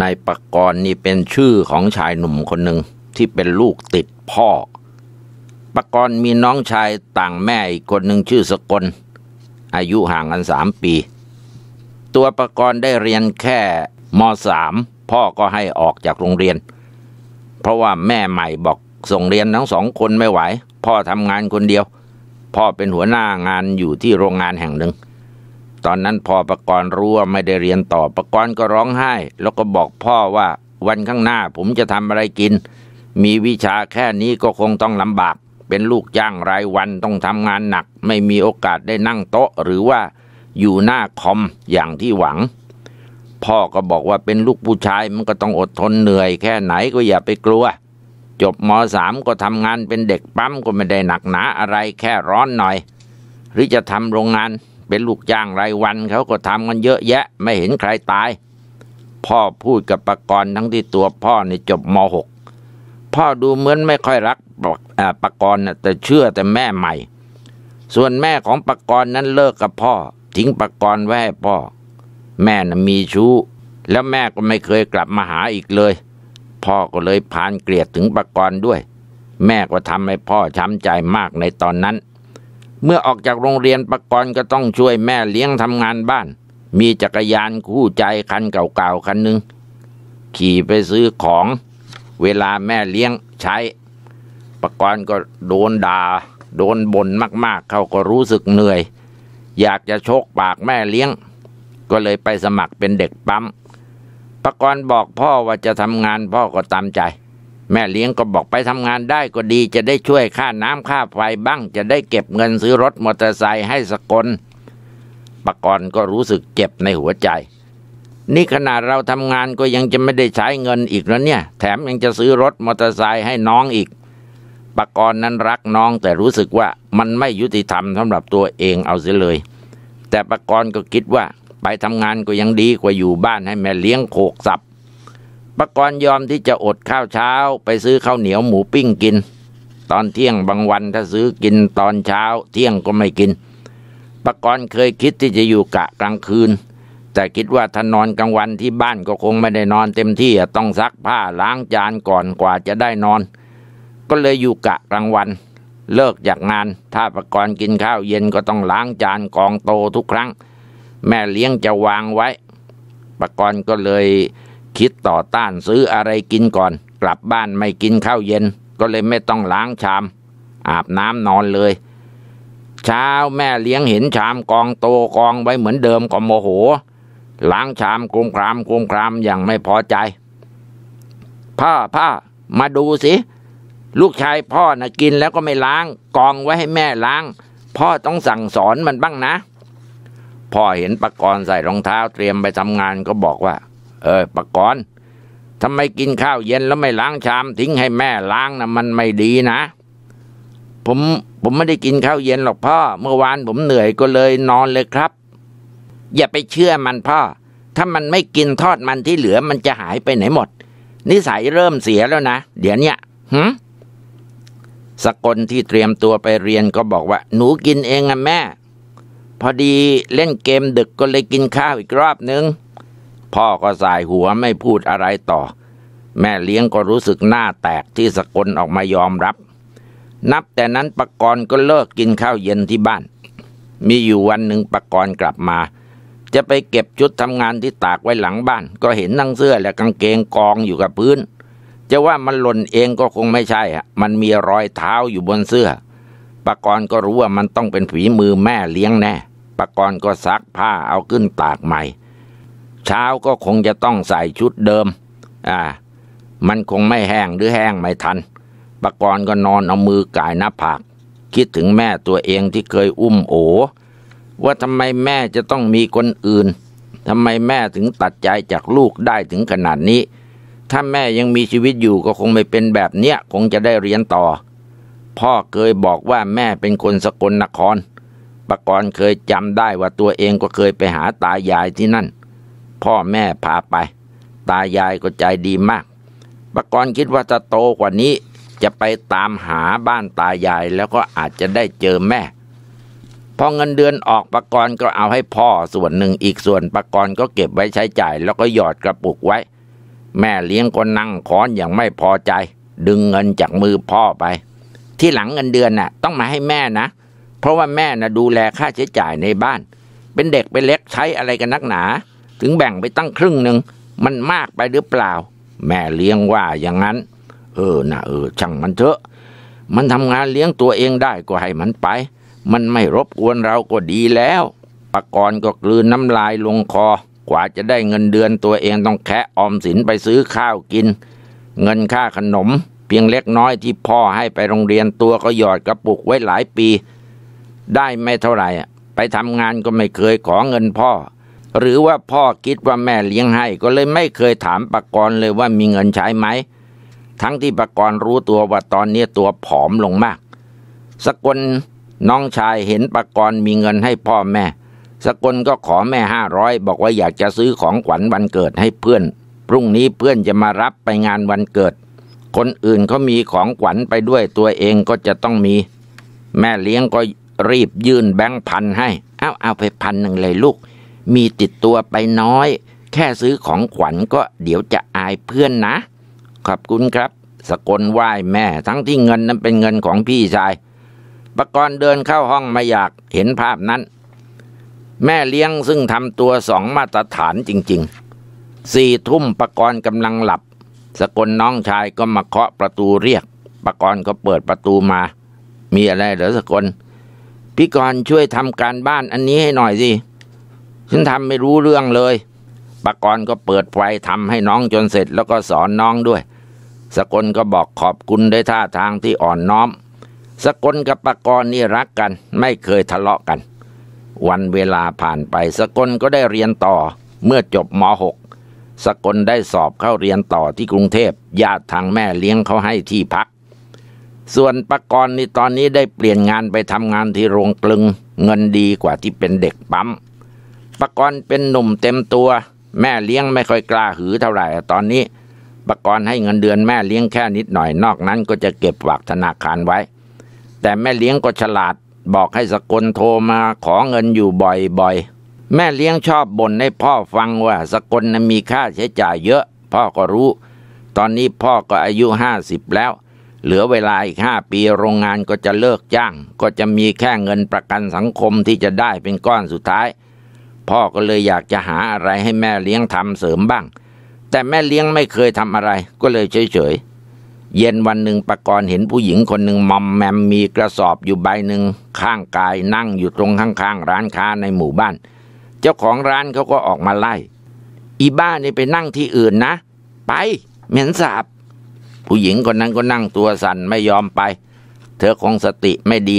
นายปกรณ์นี่เป็นชื่อของชายหนุ่มคนหนึ่งที่เป็นลูกติดพ่อ ปกรณ์มีน้องชายต่างแม่อีกคนหนึ่งชื่อสกลอายุห่างกันสามปี ตัวปกรณ์ได้เรียนแค่มสามพ่อก็ให้ออกจากโรงเรียน เพราะว่าแม่ใหม่บอกส่งเรียนทั้งสองคนไม่ไหว พ่อทำงานคนเดียว พ่อเป็นหัวหน้างานอยู่ที่โรงงานแห่งหนึ่งตอนนั้นพอประกรณ์รู้ว่าไม่ได้เรียนต่อประกรณ์ก็ร้องไห้ แล้วก็บอกพ่อว่าวันข้างหน้าผมจะทำอะไรกิน มีวิชาแค่นี้ก็คงต้องลำบาก เป็นลูกจ้างรายวันต้องทำงานหนัก ไม่มีโอกาสได้นั่งโต๊ะ หรือว่าอยู่หน้าคอมอย่างที่หวัง พ่อก็บอกว่าเป็นลูกผู้ชายมันก็ต้องอดทนเหนื่อย แค่ไหนก็อย่าไปกลัว จบมสามก็ทำงานเป็นเด็กปั๊มก็ไม่ได้หนักหนาอะไรแค่ร้อนหน่อย หรือจะทำโรงงานเป็นลูกจ้างรายวันเขาก็ทำกันเยอะแยะไม่เห็นใครตาย พ่อพูดกับประกรณ์ทั้งที่ตัวพ่อในี่จบม .6 พ่อดูเหมือนไม่ค่อยรักประกรณ์แต่เชื่อแต่แม่ใหม่ ส่วนแม่ของประกรณ์นั้นเลิกกับพ่อทิ้งประกรณ์ไว้ให้พ่อ แม่น่ะมีชู้ แล้วแม่ก็ไม่เคยกลับมาหาอีกเลย พ่อก็เลยพานเกลียดถึงประกรณ์ด้วย แม่ก็ทำให้พ่อช้ำใจมากในตอนนั้นเมื่อออกจากโรงเรียนประกรณ์ก็ต้องช่วยแม่เลี้ยงทำงานบ้าน มีจักรยานคู่ใจคันเก่าๆคันหนึ่งขี่ไปซื้อของ เวลาแม่เลี้ยงใช้ ประกรณ์ก็โดนดา่าโดนบ่นมากๆ เขาก็รู้สึกเหนื่อย อยากจะชกปากแม่เลี้ยง ก็เลยไปสมัครเป็นเด็กปั๊มประกรณ์บอกพ่อว่าจะทำงานพ่อก็ตามใจแม่เลี้ยงก็บอกไปทำงานได้ก็ดีจะได้ช่วยค่าน้ำค่าไฟบ้าง จะได้เก็บเงินซื้อรถมอเตอร์ไซค์ให้สกลปกรณ์ก็รู้สึกเจ็บในหัวใจ นี่ขนาดเราทำงานก็ยังจะไม่ได้ใช้เงินอีกแล้วเนี่ยแถมยังจะซื้อรถมอเตอร์ไซค์ให้น้องอีกปกรณ์นั้นรักน้องแต่รู้สึกว่ามันไม่ยุติธรรมสำหรับตัวเองเอาเสียเลย แต่ปกรณ์ก็คิดว่า ไปทำงานก็ยังดีกว่าอยู่บ้านให้แม่เลี้ยงโขกสับปกรณ์ยอมที่จะอดข้าวเช้าไปซื้อข้าวเหนียวหมูปิ้งกิน ตอนเที่ยงบางวันถ้าซื้อกินตอนเช้า เที่ยงก็ไม่กิน ปกรณ์เคยคิดที่จะอยู่กะกลางคืน แต่คิดว่าถ้านอนกลางวันที่บ้านก็คงไม่ได้นอนเต็มที่ต้องซักผ้าล้างจานก่อนกว่าจะได้นอน ก็เลยอยู่กะกลางวันเลิกจากงาน ถ้าปกรณ์กินข้าวเย็นก็ต้องล้างจานกองโตทุกครั้ง แม่เลี้ยงจะวางไว้ ปกรณ์ก็เลยคิดต่อต้านซื้ออะไรกินก่อน กลับบ้านไม่กินข้าวเย็นก็เลยไม่ต้องล้างชามอาบน้ำนอนเลยเช้าแม่เลี้ยงเห็นชามกองโตกองไว้เหมือนเดิมก็โมโหล้างชามกลุมครามกลุมครามอย่างไม่พอใจพ่อพ่อมาดูสิ ลูกชายพ่อนะกินแล้วก็ไม่ล้าง กองไว้ให้แม่ล้าง พ่อต้องสั่งสอนมันบ้างนะ พ่อเห็นปะกรณ์ใส่รองเท้าเตรียมไปทำงานก็บอกว่าเออปะกอนทำไมกินข้าวเย็นแล้วไม่ล้างชามทิ้งให้แม่ล้างนะมันไม่ดีนะผมผมไม่ได้กินข้าวเย็นหรอกพ่อ เมื่อวานผมเหนื่อยก็เลยนอนเลยครับ อย่าไปเชื่อมันพ่อ ถ้ามันไม่กินทอดมันที่เหลือมันจะหายไปไหนหมด นิสัยเริ่มเสียแล้วนะเดี๋ยวนี้หืมสกลที่เตรียมตัวไปเรียนก็บอกว่า หนูกินเองอะแม่ พอดีเล่นเกมดึกก็เลยกินข้าวอีกรอบนึงพ่อก็สายหัวไม่พูดอะไรต่อ แม่เลี้ยงก็รู้สึกหน้าแตกที่สกลออกมายอมรับ นับแต่นั้นปกรณ์ก็เลิกกินข้าวเย็นที่บ้าน มีอยู่วันหนึ่งปกรณ์กลับมา จะไปเก็บชุดทำงานที่ตากไว้หลังบ้าน ก็เห็นนั่งเสื้อและกางเกงกองอยู่กับพื้น จะว่ามันหล่นเองก็คงไม่ใช่ฮะมันมีรอยเท้าอยู่บนเสื้อ ปกรณ์ก็รู้ว่ามันต้องเป็นฝีมือแม่เลี้ยงแน่ปกรณ์ก็ซักผ้าเอาขึ้นตากใหม่เช้าก็คงจะต้องใส่ชุดเดิม อ่า มันคงไม่แห้งหรือแห้งไม่ทัน ปกรณ์ก็นอนเอามือกายหน้าผากคิดถึงแม่ตัวเองที่เคยอุ้มโอว่าทำไมแม่จะต้องมีคนอื่น ทำไมแม่ถึงตัดใจจากลูกได้ถึงขนาดนี้ ถ้าแม่ยังมีชีวิตอยู่ก็คงไม่เป็นแบบเนี้ย คงจะได้เรียนต่อ พ่อเคยบอกว่าแม่เป็นคนสกลนคร ปกรณ์เคยจำได้ว่าตัวเองก็เคยไปหาตายายที่นั่นพ่อแม่พาไป ตายายก็ใจดีมาก ปกรณ์คิดว่าจะโตกว่านี้ จะไปตามหาบ้านตายายแล้วก็อาจจะได้เจอแม่ พอเงินเดือนออกปกรณ์ก็เอาให้พ่อส่วนหนึ่งอีกส่วนปกรณ์ก็เก็บไว้ใช้จ่าย แล้วก็หยอดกระปุกไว้ แม่เลี้ยงก็นั่งค้อนอย่างไม่พอใจ ดึงเงินจากมือพ่อไป ที่หลังเงินเดือนน่ะ ต้องมาให้แม่นะเพราะว่าแม่น่ะดูแลค่าใช้จ่ายในบ้าน เป็นเด็กเป็นเล็กใช้อะไรกันนักหนาถึงแบ่งไปตั้งครึ่งหนึ่ง มันมากไปหรือเปล่าแม่เลี้ยงว่าอย่างนั้น เออนะเออช่างมันเถอะมันทำงานเลี้ยงตัวเองได้ก็ให้มันไป มันไม่รบกวนเราก็ดีแล้ว ปกรณ์ก็กลืนน้ำลายลงคอ กว่าจะได้เงินเดือนตัวเองต้องแคะออมสินไปซื้อข้าวกิน เงินค่าขนม เพียงเล็กน้อยที่พ่อให้ไปโรงเรียนตัวก็หยอดกระปุกไว้หลายปี ได้ไม่เท่าไหร่ไปทำงานก็ไม่เคยขอเงินพ่อหรือว่าพ่อคิดว่าแม่เลี้ยงให้ก็เลยไม่เคยถามปากรเลยว่ามีเงินใช้ไหม ทั้งที่ปากรรู้ตัวว่าตอนนี้ตัวผอมลงมาก สกลน้องชายเห็นปากรมีเงินให้พ่อแม่ สกลก็ขอแม่ห้าร้อยบอกว่าอยากจะซื้อของขวัญวันเกิดให้เพื่อนพรุ่งนี้เพื่อนจะมารับไปงานวันเกิด คนอื่นเขามีของขวัญไปด้วย ตัวเองก็จะต้องมี แม่เลี้ยงก็รีบยื่นแบงค์พันให้ เอาเอาไปพันหนึ่งเลยลูกมีติดตัวไปน้อย แค่ซื้อของขวัญก็เดี๋ยวจะอายเพื่อนนะขอบคุณครับสกลไหว้แม่ทั้งที่เงินนั้นเป็นเงินของพี่ชายประกรณ์เดินเข้าห้องมาอยากเห็นภาพนั้น แม่เลี้ยงซึ่งทำตัวสองมาตรฐานจริงๆ สี่ทุ่มประกรณ์กำลังหลับสกลน้องชายก็มาเคาะประตูเรียกประกรณ์ก็เปิดประตูมา มีอะไรเหรอสกลพี่กรณ์ช่วยทำการบ้านอันนี้ให้หน่อยสิฉันทำไม่รู้เรื่องเลยปากรก็เปิดไฟทำให้น้องจนเสร็จแล้วก็สอนน้องด้วย สกลก็บอกขอบคุณได้ท่าทางที่อ่อนน้อม สกลกับปากรนี่รักกันไม่เคยทะเลาะกัน วันเวลาผ่านไป สกลก็ได้เรียนต่อเมื่อจบม .6 สกลได้สอบเข้าเรียนต่อที่กรุงเทพญาติทางแม่เลี้ยงเขาให้ที่พัก ส่วนปากรนี่ตอนนี้ได้เปลี่ยนงานไปทำงานที่โรงกลึง เงินดีกว่าที่เป็นเด็กปั๊มปกรณ์เป็นหนุ่มเต็มตัว แม่เลี้ยงไม่ค่อยกล้าหือเท่าไหร่ตอนนี้ปกรณ์ให้เงินเดือนแม่เลี้ยงแค่นิดหน่อยนอกนั้นก็จะเก็บฝากธนาคารไว้ แต่แม่เลี้ยงก็ฉลาด บอกให้สกลโทรมาขอเงินอยู่บ่อยๆแม่เลี้ยงชอบบ่นให้พ่อฟังว่า สกลนั้นมีค่าใช้จ่ายเยอะ พ่อก็รู้ ตอนนี้พ่อก็อายุห้าสิบแล้ว เหลือเวลาอีกห้าปีโรงงานก็จะเลิกจ้าง ก็จะมีแค่เงินประกันสังคมที่จะได้เป็นก้อนสุดท้ายพ่อก็เลยอยากจะหาอะไรให้แม่เลี้ยงทำเสริมบ้าง แต่แม่เลี้ยงไม่เคยทำอะไร ก็เลยเฉยๆเย็นวันหนึ่งปกรณ์เห็นผู้หญิงคนหนึ่งมอมแมมมีกระสอบอยู่ใบหนึ่งข้างกายนั่งอยู่ตรงข้าง ๆ ร้านค้าในหมู่บ้าน เจ้าของร้านเขาก็ออกมาไล่ อีบ้านี่ไปนั่งที่อื่นนะ ไปเหม็นสาบ ผู้หญิงคนนั้นก็นั่งตัวสั่นไม่ยอมไปเธอคงสติไม่ดี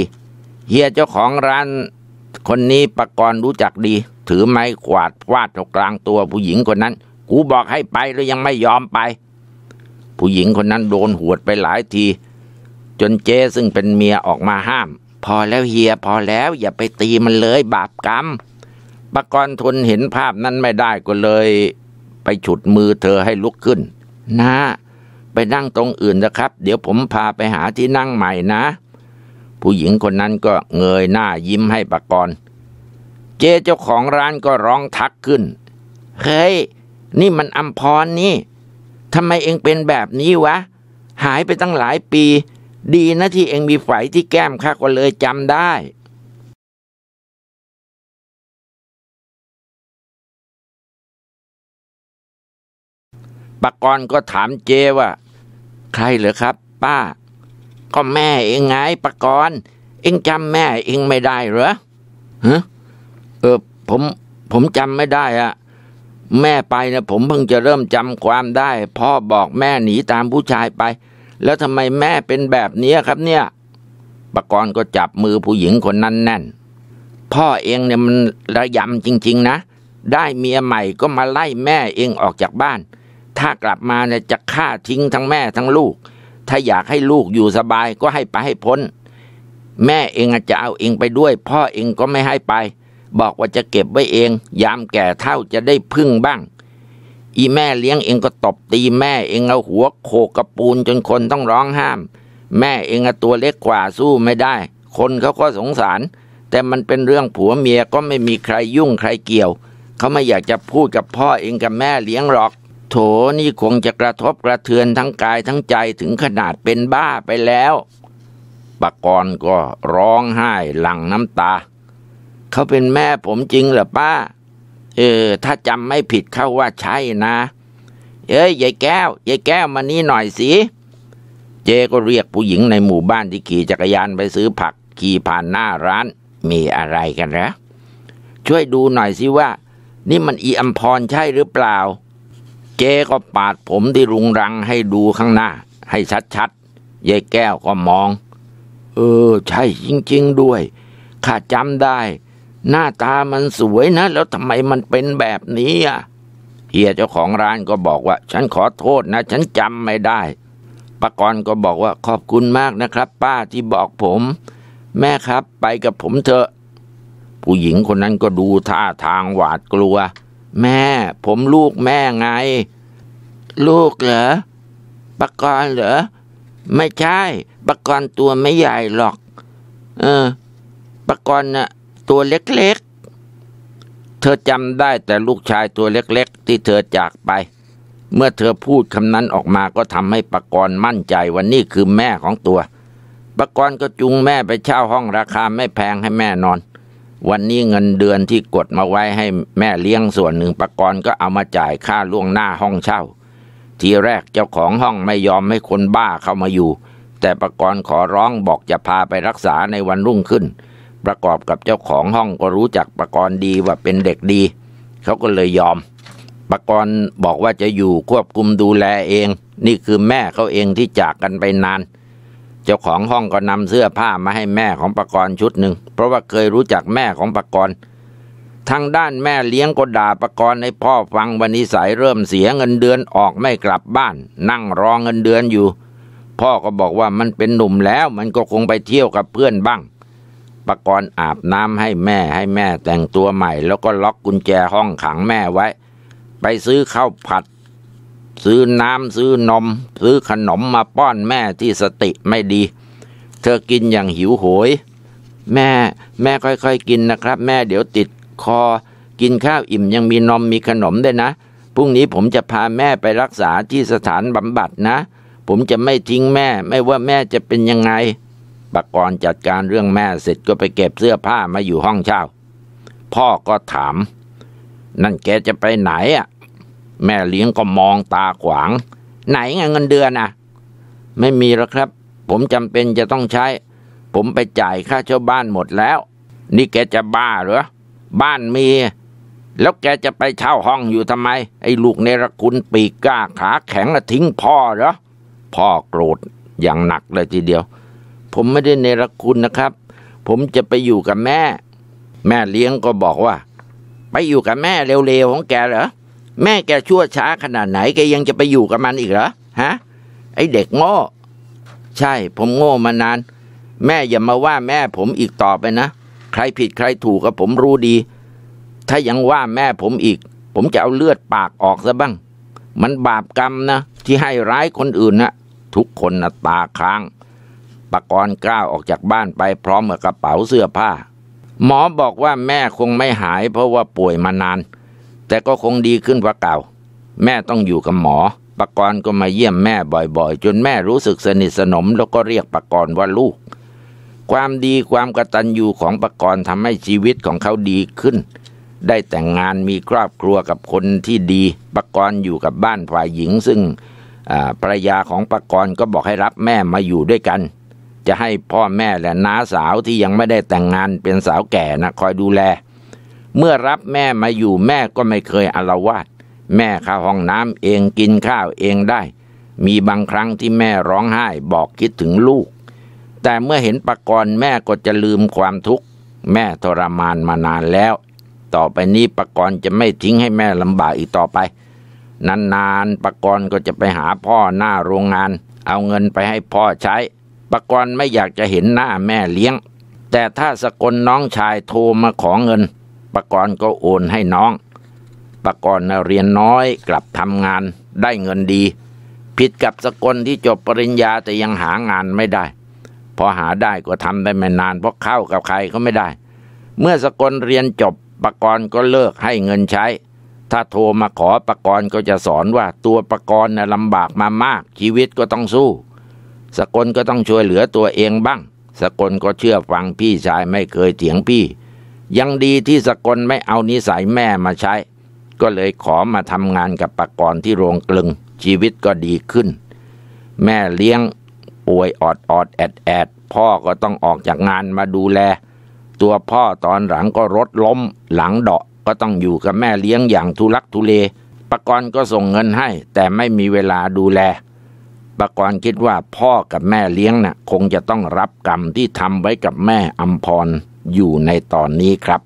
เฮียเจ้าของร้านคนนี้ปกรณ์รู้จักดี ถือไม้ขวาดวาดตรงกลางตัว ผู้หญิงคนนั้น กูบอกให้ไป แล้วยังไม่ยอมไป ผู้หญิงคนนั้นโดนหวดไปหลายที จนเจ้ซึ่งเป็นเมียออกมาห้าม พอแล้วเฮียพอแล้วอย่าไปตีมันเลยบาปกรรมปกรณ์ทนเห็นภาพนั้นไม่ได้ ก็เลย ไปฉุดมือเธอให้ลุกขึ้น นะ ไปนั่งตรงอื่นนะครับ เดี๋ยวผมพาไปหาที่นั่งใหม่นะผู้หญิงคนนั้นก็เงยหน้ายิ้มให้ปากร เจเจ้าของร้านก็ร้องทักขึ้น เฮ้ย นี่มันอัมพรนี่ทำไมเองเป็นแบบนี้วะ หายไปตั้งหลายปี ดีนะที่เองมีไฝที่แก้มข้าก็เลยจำได้ปากรก็ถามเจว่า ใครเหรอครับ ป้าก็แม่เองไงปะกรณ์เองจำแม่เองไม่ได้เหรอฮะเออผมผมจำไม่ได้อะแม่ไปนะผมเพิ่งจะเริ่มจำความได้ พ่อบอกแม่หนีตามผู้ชายไป แล้วทำไมแม่เป็นแบบนี้ครับ เนี่ยปะกรณ์ก็จับมือผู้หญิงคนนั้นแน่น พ่อเองเนี่ยมันระยำจริง ๆ นะได้เมียใหม่ก็มาไล่แม่เองออกจากบ้าน ถ้ากลับมาเนี่ยจะฆ่าทิ้งทั้งแม่ทั้งลูกถ้าอยากให้ลูกอยู่สบายก็ให้ไปให้พ้น แม่เองจจะเอาเองไปด้วยพ่อเองก็ไม่ให้ไป บอกว่าจะเก็บไว้เอง ยามแก่เท่าจะได้พึ่งบ้างอีแม่เลี้ยงเองก็ตบตีแม่เองเอาหัวโขกกระปูนจนคนต้องร้องห้าม แม่เองตัวเล็กกว่าสู้ไม่ได้ คนเขาก็สงสาร แต่มันเป็นเรื่องผัวเมียก็ไม่มีใครยุ่งใครเกี่ยวเขาไม่อยากจะพูดกับพ่อเองกับแม่เลี้ยงหรอกโถนี่คงจะกระทบกระเทือนทั้งกายทั้งใจถึงขนาดเป็นบ้าไปแล้วปากรก็ร้องไห้หลั่งน้ำตา เขาเป็นแม่ผมจริงเหรอป้า เออ ถ้าจำไม่ผิดเข้าว่าใช่นะ เอ้ยยายแก้วยายแก้วมานี่หน่อยสิ เจก็เรียกผู้หญิงในหมู่บ้านที่ขี่จักรยานไปซื้อผัก ขี่ผ่านหน้าร้าน มีอะไรกันนะช่วยดูหน่อยสิว่า นี่มันอีอัมพรใช่หรือเปล่าเจ๊ก็ปาดผมที่รุงรังให้ดูข้างหน้า ให้ชัดๆยายแก้วก็มอง เออ ใช่จริงๆด้วย ข้าจำได้ หน้าตามันสวยนะแล้วทำไมมันเป็นแบบนี้อ่ะเฮียเจ้าของร้านก็บอกว่า ฉันขอโทษนะฉันจำไม่ได้ ปกรณ์ก็บอกว่าขอบคุณมากนะครับป้าที่บอกผม แม่ครับไปกับผมเถอะ ผู้หญิงคนนั้นก็ดูท่าทางหวาดกลัวแม่ ผมลูกแม่ไง ลูกเหรอปกรเหรอ ไม่ใช่ ปกรตัวไม่ใหญ่หรอก เออ ปกรน่ะ ตัวเล็กๆเธอจำได้แต่ลูกชายตัวเล็กๆที่เธอจากไป เมื่อเธอพูดคำนั้นออกมาก็ทำให้ปกรมั่นใจว่านี่คือแม่ของตัว ปกรก็จุงแม่ไปเช่าห้องราคาไม่แพงให้แม่นอนวันนี้เงินเดือนที่กดมาไว้ให้แม่เลี้ยงส่วนหนึ่งประกรณ์ก็เอามาจ่ายค่าล่วงหน้าห้องเช่า ทีแรกเจ้าของห้องไม่ยอมให้คนบ้าเข้ามาอยู่ แต่ประกรณ์ขอร้องบอกจะพาไปรักษาในวันรุ่งขึ้น ประกอบกับเจ้าของห้องก็รู้จักประกรณ์ดีว่าเป็นเด็กดี เขาก็เลยยอมประกรณ์บอกว่าจะอยู่ควบคุมดูแลเอง นี่คือแม่เขาเองที่จากกันไปนานเจ้าของห้องก็นำเสื้อผ้ามาให้แม่ของปกรณ์ชุดหนึ่ง เพราะว่าเคยรู้จักแม่ของปกรณ์ทางด้านแม่เลี้ยงก็ด่าปกรณ์ให้พ่อฟังวันนิสัยเริ่มเสียเงินเดือนออกไม่กลับบ้าน นั่งรอเงินเดือนอยู่ พ่อก็บอกว่ามันเป็นหนุ่มแล้ว มันก็คงไปเที่ยวกับเพื่อนบ้าง ปกรณ์อาบน้ำให้แม่ให้แม่แต่งตัวใหม่แล้วก็ล็อกกุญแจห้องขังแม่ไว้ ไปซื้อข้าวผัดซื้อน้ำ ซื้อนมซื้อขนมมาป้อนแม่ที่สติไม่ดี เธอกินอย่างหิวโหย แม่ แม่ค่อยๆกินนะครับ แม่เดี๋ยวติดคอ กินข้าวอิ่มยังมีนมมีขนมด้วยนะพรุ่งนี้ผมจะพาแม่ไปรักษาที่สถานบำบัดนะ ผมจะไม่ทิ้งแม่ไม่ว่าแม่จะเป็นยังไงปกรณ์จัดการเรื่องแม่เสร็จก็ไปเก็บเสื้อผ้ามาอยู่ห้องเช่า พ่อก็ถาม นั่นแกจะไปไหนอ่ะแม่เลี้ยงก็มองตาขวาง ไหนไงเงินเดือนอะไม่มีแล้วครับ ผมจำเป็นจะต้องใช้ ผมไปจ่ายค่าเช่าบ้านหมดแล้ว นี่แกจะบ้าเหรอบ้านมี แล้วแกจะไปเช่าห้องอยู่ทำไม ไอ้ลูกเนรคุณปีกก้าขาแข็งละทิ้งพ่อเหรอ พ่อโกรธอย่างหนักเลยทีเดียว ผมไม่ได้เนรคุณนะครับ ผมจะไปอยู่กับแม่ แม่เลี้ยงก็บอกว่า ไปอยู่กับแม่เร็วๆของแกเหรอแม่แกชั่วช้าขนาดไหนแกยังจะไปอยู่กับมันอีกเหรอฮะ ไอเด็กโง่ใช่ผมโง่มานานแม่อย่ามาว่าแม่ผมอีกต่อไปนะ ใครผิดใครถูกกับผมรู้ดี ถ้ายังว่าแม่ผมอีกผมจะเอาเลือดปากออกซะบ้าง มันบาปกรรมนะที่ให้ร้ายคนอื่นนะทุกคนนะตาค้าง ปกรณ์กล้าวออกจากบ้านไปพร้อมกับกระเป๋าเสื้อผ้า หมอบอกว่าแม่คงไม่หายเพราะว่าป่วยมานานแต่ก็คงดีขึ้นกว่าเก่า แม่ต้องอยู่กับหมอ ปกรณ์ก็มาเยี่ยมแม่บ่อยๆ จนแม่รู้สึกสนิทสนมแล้วก็เรียกปกรณ์ว่าลูก ความดีความกตัญญูของปกรณ์ทำให้ชีวิตของเขาดีขึ้น ได้แต่งงานมีครอบครัวกับคนที่ดี ปกรณ์อยู่กับบ้านฝ่ายหญิงซึ่งภรรยาของปกรณ์ก็บอกให้รับแม่มาอยู่ด้วยกัน จะให้พ่อแม่และน้าสาวที่ยังไม่ได้แต่งงานเป็นสาวแก่นะคอยดูแลเมื่อรับแม่มาอยู่แม่ก็ไม่เคยอลาวาดแม่เข้าห้องน้ำเองกินข้าวเองได้ มีบางครั้งที่แม่ร้องไห้บอกคิดถึงลูก แต่เมื่อเห็นปกรณ์แม่ก็จะลืมความทุกข์ แม่ทรมานมานานแล้ว ต่อไปนี้ปกรณ์จะไม่ทิ้งให้แม่ลำบากอีกต่อไปนานๆปกรณ์ก็จะไปหาพ่อหน้าโรงงาน เอาเงินไปให้พ่อใช้ ปกรณ์ไม่อยากจะเห็นหน้าแม่เลี้ยง แต่ถ้าสกลน้องชายโทรมาขอเงินปกรณ์ก็โอนให้น้อง ปกรณ์เรียนน้อยกลับทำงานได้เงินดี ผิดกับสกลที่จบปริญญาแต่ยังหางานไม่ได้ พอหาได้ก็ทำได้ไม่นานเพราะเข้ากับใครก็ไม่ได้ เมื่อสกลเรียนจบปกรณ์ก็เลิกให้เงินใช้ ถ้าโทรมาขอปกรณ์ก็จะสอนว่าตัวปกรณ์ลำบากมามาก ชีวิตก็ต้องสู้ สกลก็ต้องช่วยเหลือตัวเองบ้าง สกลก็เชื่อฟังพี่ชายไม่เคยเถียงพี่ยังดีที่สกลไม่เอานิสัยแม่มาใช้ ก็เลยขอมาทำงานกับปกรณ์ที่โรงกลึง ชีวิตก็ดีขึ้น แม่เลี้ยง ป่วยออดออดแอดแอดพ่อก็ต้องออกจากงานมาดูแล ตัวพ่อตอนหลังก็รถล้ม หลังเดาะก็ต้องอยู่กับแม่เลี้ยงอย่างทุลักทุเลปกรณ์ก็ส่งเงินให้แต่ไม่มีเวลาดูแลปกรณ์คิดว่าพ่อกับแม่เลี้ยงนะ่ะ คงจะต้องรับกรรมที่ทำไว้กับแม่อัมพรอยู่ในตอนนี้ครับ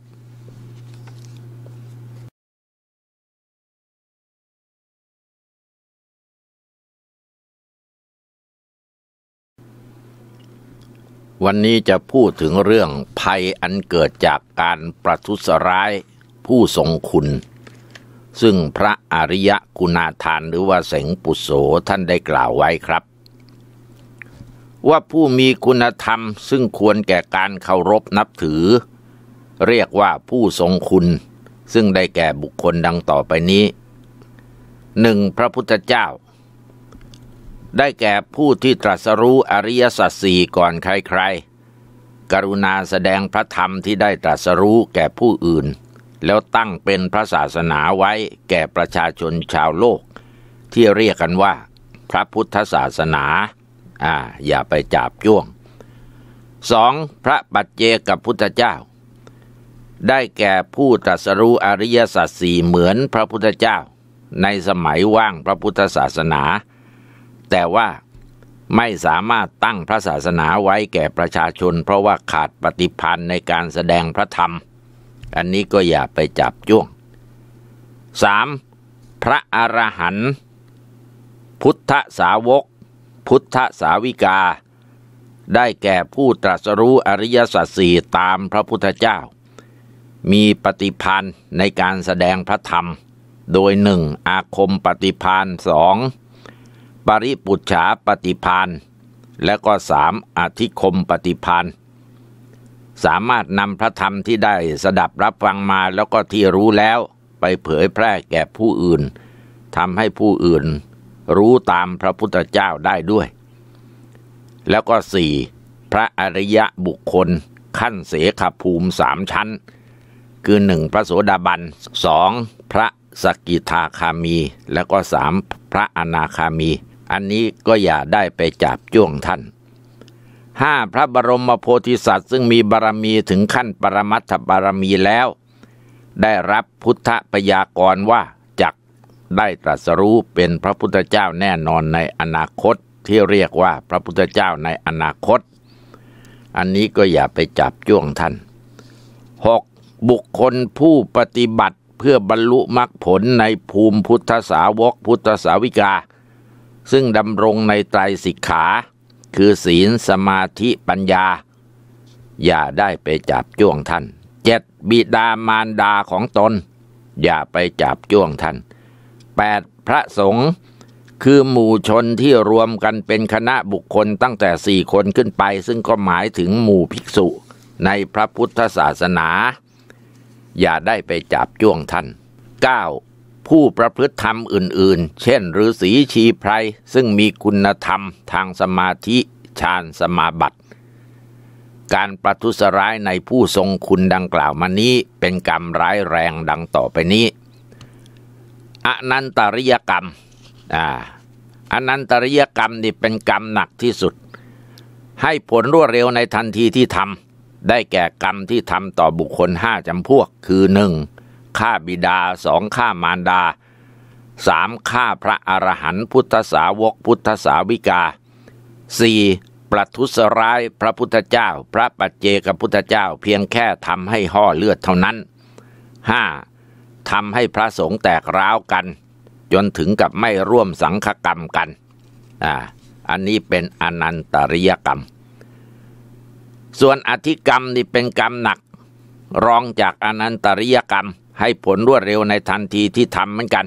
วันนี้จะพูดถึงเรื่องภัยอันเกิดจากการประทุษร้ายผู้ทรงคุณ ซึ่งพระอริยะกุณาทานหรือว่าเสงปุโสท่านได้กล่าวไว้ครับว่าผู้มีคุณธรรมซึ่งควรแก่การเคารพนับถือ เรียกว่าผู้ทรงคุณ ซึ่งได้แก่บุคคลดังต่อไปนี้หนึ่งพระพุทธเจ้า ได้แก่ผู้ที่ตรัสรู้อริยสัจสี่ก่อนใครๆกรุณาแสดงพระธรรมที่ได้ตรัสรู้แก่ผู้อื่น แล้วตั้งเป็นพระศาสนาไว้แก่ประชาชนชาวโลก ที่เรียกกันว่า พระพุทธศาสนาอ่าอย่าไปจับจ้วงสองพระปัจเจกับพุทธเจ้า ได้แก่ผู้ตรัสรู้อริยสัจสี่เหมือนพระพุทธเจ้า ในสมัยว่างพระพุทธศาสนา แต่ว่าไม่สามารถตั้งพระศาสนาไว้แก่ประชาชนเพราะว่าขาดปฏิพันธ์ในการแสดงพระธรรม อันนี้ก็อย่าไปจับจ้วงสามพระอรหันต์พุทธสาวกพุทธสาวิกา ได้แก่ผู้ตรัสรู้อริยสัจสี่ตามพระพุทธเจ้า มีปฏิพันธ์ในการแสดงพระธรรม โดยหนึ่งอาคมปฏิพันธ์สองปริปุจฉาปฏิพันธ์และก็สามอธิคมปฏิพันธ์สามารถนำพระธรรมที่ได้สดับรับฟังมาแล้วก็ที่รู้แล้วไปเผยแพร่แก่ผู้อื่นทำให้ผู้อื่นรู้ตามพระพุทธเจ้าได้ด้วย แล้วก็สี่พระอริยะบุคคลขั้นเสขภูมิสามชั้น คือหนึ่งพระโสดาบันสองพระสกิทาคามีแล้วก็สามพระอนาคามี อันนี้ก็อย่าได้ไปจับจ้วงท่านห้าพระบรมโพธิสัตว์ซึ่งมีบารมีถึงขั้นปรมัตถบารมีแล้ว ได้รับพุทธปยากรว่าได้ตรัสรู้เป็นพระพุทธเจ้าแน่นอนในอนาคตที่เรียกว่าพระพุทธเจ้าในอนาคต อันนี้ก็อย่าไปจับจ้วงท่าน 6. บุคคลผู้ปฏิบัติเพื่อบรรลุมรรคผลในภูมิพุทธสาวกพุทธสาวิกา ซึ่งดำรงในไตรสิกขา คือศีลสมาธิปัญญา อย่าได้ไปจับจ้วงท่านเจ็ดบิดามารดาของตน อย่าไปจับจ้วงท่านแปดพระสงฆ์คือหมู่ชนที่รวมกันเป็นคณะบุคคลตั้งแต่สี่คนขึ้นไปซึ่งก็หมายถึงหมู่ภิกษุในพระพุทธศาสนา อย่าได้ไปจับจ้วงท่าน 9. ผู้ประพฤติธรรมอื่นๆ เช่นฤาษีชีไพรซึ่งมีคุณธรรมทางสมาธิฌานสมาบัติ การประทุษร้ายในผู้ทรงคุณดังกล่าวมานี้เป็นกรรมร้ายแรงดังต่อไปนี้อนันตริยกรรมอ่าอนันตริยกรรม นี่เป็นกรรมหนักที่สุด ให้ผลรวดเร็วในทันทีที่ทำได้แก่กรรมที่ทำต่อบุคคลห้าจำพวกคือหนึ่งฆ่าบิดาสองฆ่ามารดาสามฆ่าพระอรหันต์พุทธสาวกพุทธสาวิกาสี่ประทุษร้ายพระพุทธเจ้า พระปัจเจกพุทธเจ้าเพียงแค่ทำให้ห่อเลือดเท่านั้นห้าทำให้พระสงฆ์แตกร้าวกัน จนถึงกับไม่ร่วมสังฆกรรมกัน อ่า อันนี้เป็นอนันตริยกรรม ส่วนอธิกรรมนี่เป็นกรรมหนัก รองจากอนันตริยกรรมให้ผลรวดเร็วในทันทีที่ทำเหมือนกัน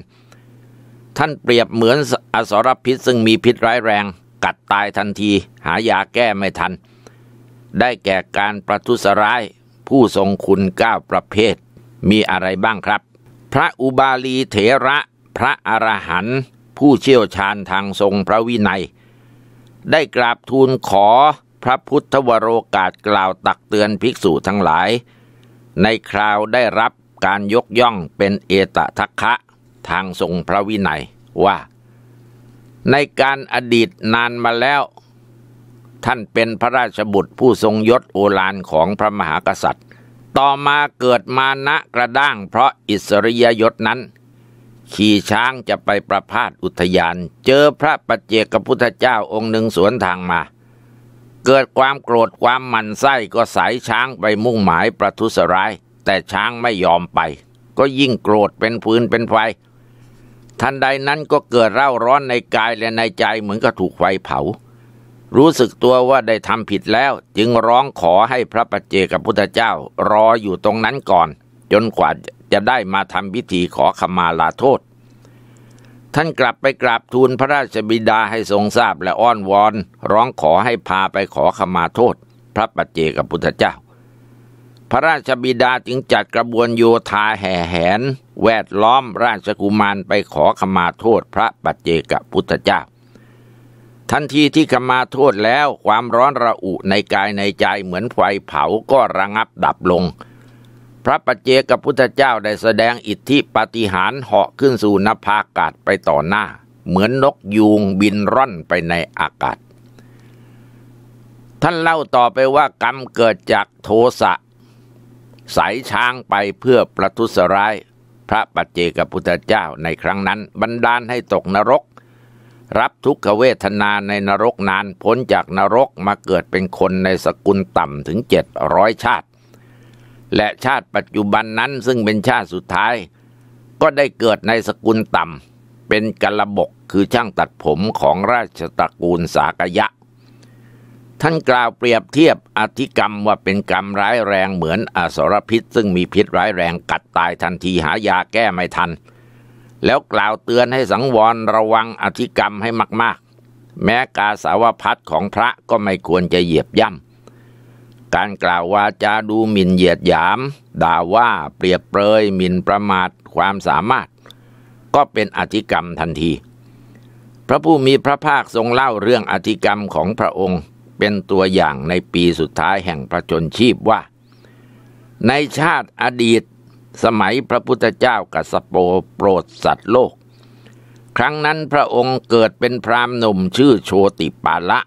ท่านเปรียบเหมือนอสรพิษซึ่งมีพิษร้ายแรง กัดตายทันที หายาแก้ไม่ทัน ได้แก่การประทุษร้ายผู้ทรงคุณเก้าประเภทมีอะไรบ้างครับพระอุบาลีเถระพระอรหันต์ผู้เชี่ยวชาญทางทรงพระวินัย ได้กราบทูลขอพระพุทธวโรกาสกล่าวตักเตือนภิกษุทั้งหลาย ในคราวได้รับการยกย่องเป็นเอตทัคคะทางทรงพระวินัยว่าในการอดีตนานมาแล้ว ท่านเป็นพระราชบุตรผู้ทรงยศโอฬารของพระมหากษัตริย์ต่อมาเกิดมานะกระด้างเพราะอิสริยยศนั้น ขี่ช้างจะไปประพาสอุทยาน เจอพระปัจเจกพุทธเจ้าองค์หนึ่งสวนทางมา เกิดความโกรธความมันไส้ก็สายช้างไปมุ่งหมายประทุษร้ายแต่ช้างไม่ยอมไป ก็ยิ่งโกรธเป็นพืนเป็นไฟ ทันใดนั้นก็เกิดเร่าร้อนในกายและในใจเหมือนกับถูกไฟเผารู้สึกตัวว่าได้ทำผิดแล้ว จึงร้องขอให้พระปัจเจกับพุทธเจ้ารออยู่ตรงนั้นก่อน จนกว่าจะได้มาทำพิธีขอขมาลาโทษ ท่านกลับไปกราบทูลพระราชบิดาให้ทรงทราบและอ้อนวอน ร้องขอให้พาไปขอขมาโทษพระปัจเจกับพุทธเจ้าพระราชบิดาจึงจัดกระบวนโยธาแห่แหนแวดล้อมราชกุมารไปขอขมาโทษพระปัจเจกพุทธเจ้าทันทีที่กมาโทษแล้วความร้อนระอุในกายในใจเหมือนไฟเผาก็ระงับดับลง พระปัจเจกพุทธเจ้าได้แสดงอิทธิปฏิหารเหาะขึ้นสู่นภาอากาศไปต่อหน้า เหมือนนกยูงบินร่อนไปในอากาศ ท่านเล่าต่อไปว่ากรรมเกิดจากโทสะสายช้างไปเพื่อประทุษร้าย พระปัจเจกพุทธเจ้าในครั้งนั้น บันดาลให้ตกนรกรับทุกขเวทนาในนรกนานพ้นจากนรกมาเกิดเป็นคนในสกุลต่ำถึงเจ็ดร้อยชาติ และชาติปัจจุบันนั้นซึ่งเป็นชาติสุดท้าย ก็ได้เกิดในสกุลต่ำ เป็นกระบกคือช่างตัดผมของราชตระกูลสากยะ ท่านกล่าวเปรียบเทียบอธิกรรมว่าเป็นกรรมร้ายแรงเหมือนอสรพิษ ซึ่งมีพิษร้ายแรงกัดตายทันทีหายาแก้ไม่ทันเแล้วกล่าวเตือนให้สังวรระวังอธิกรรมให้มากๆ แม้กาสาวพัดของพระก็ไม่ควรจะเหยียบย่ำ การกล่าววาจาดูหมิ่นเหยียดหยามด่าว่าเปรียบเปรยหมิ่นประมาทความสามารถ ก็เป็นอธิกรรมทันที พระผู้มีพระภาคทรงเล่าเรื่องอธิกรรมของพระองค์ เป็นตัวอย่างในปีสุดท้ายแห่งพระชนชีพว่า ในชาติอดีตสมัยพระพุทธเจ้ากัสโปโปรดสัตว์โลก ครั้งนั้นพระองค์เกิดเป็นพรามหนุ่มชื่อโชติปาละ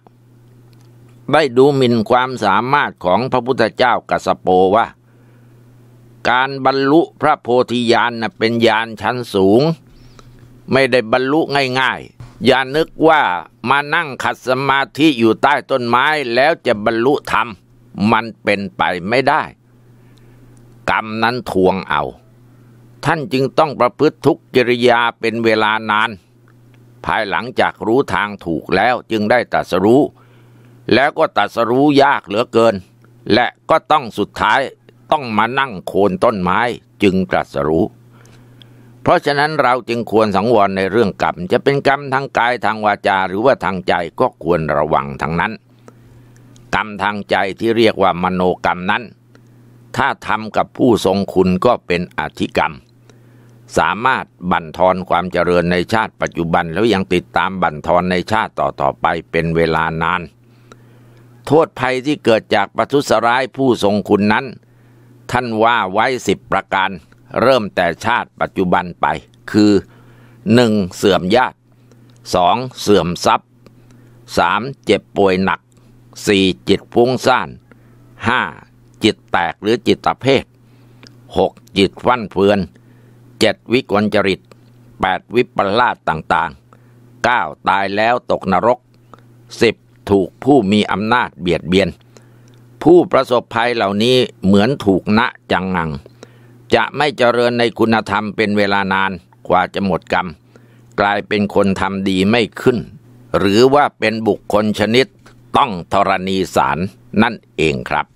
ได้ดูหมิ่นความสามารถของพระพุทธเจ้ากัสโปว่า การบรรลุพระโพธิญาณเป็นญาณชั้นสูง ไม่ได้บรรลุง่ายๆอย่านึกว่ามานั่งขัดสมาธิอยู่ใต้ต้นไม้แล้วจะบรรลุธรรม มันเป็นไปไม่ได้กรรมนั้นทวงเอา ท่านจึงต้องประพฤติทุกกิริยาเป็นเวลานาน ภายหลังจากรู้ทางถูกแล้วจึงได้ตัดสรู้ แล้วก็ตัดสรู้ยากเหลือเกิน และก็ต้องสุดท้ายต้องมานั่งโคนต้นไม้จึงตรัสรู้ เพราะฉะนั้นเราจึงควรสังวรในเรื่องกรรม จะเป็นกรรมทางกายทางวาจาหรือว่าทางใจก็ควรระวังทั้งนั้น กรรมทางใจที่เรียกว่ามโนกรรมนั้นถ้าทำกับผู้ทรงคุณก็เป็นอธิกรรม สามารถบั่นทอนความเจริญในชาติปัจจุบันแล้วยังติดตามบั่นทอนในชาติต่อๆไปเป็นเวลานาน โทษภัยที่เกิดจากปัทุสร้ายผู้ทรงคุณนั้น ท่านว่าไว้สิบประการเริ่มแต่ชาติปัจจุบันไป คือ 1. เสื่อมญาติ 2. เสื่อมทรัพย์ 3. เจ็บป่วยหนัก 4. จิตฟุ้งซ่าน 5. จิตแตกหรือจิตเพศหกจิตฟั่นเฟือน เจ็ดวิกลจริต แปดวิปลาสต่างๆ เก้าตายแล้วตกนรก สิบถูกผู้มีอำนาจเบียดเบียน ผู้ประสบภัยเหล่านี้เหมือนถูกณจังงัง จะไม่เจริญในคุณธรรมเป็นเวลานานกว่าจะหมดกรรม กลายเป็นคนทำดีไม่ขึ้น หรือว่าเป็นบุคคลชนิดต้องธรณีสารนั่นเองครับ